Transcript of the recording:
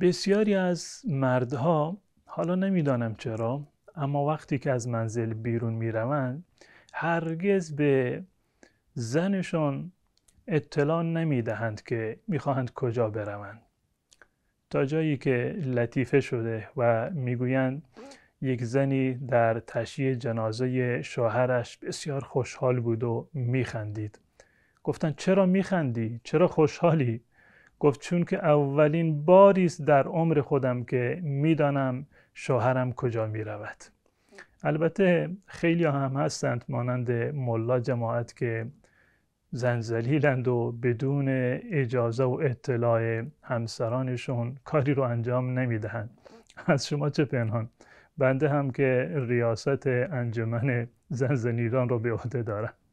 بسیاری از مردها حالا نمیدانم چرا اما وقتی که از منزل بیرون میروند هرگز به زنشون اطلاع نمیدهند که میخواهند کجا بروند تا جایی که لطیفه شده و میگویند یک زنی در تشییع جنازه شوهرش بسیار خوشحال بود و میخندید گفتن چرا میخندی؟ چرا خوشحالی؟ گفت چون که اولین باری است در عمر خودم که میدانم شوهرم کجا می رود البته خیلی هم هستند مانند ملا جماعت که زنزلیلند و بدون اجازه و اطلاع همسرانشون کاری رو انجام نمیدهند از شما چه پنهان بنده هم که ریاست انجمن زنزلیلان رو به عهده دارم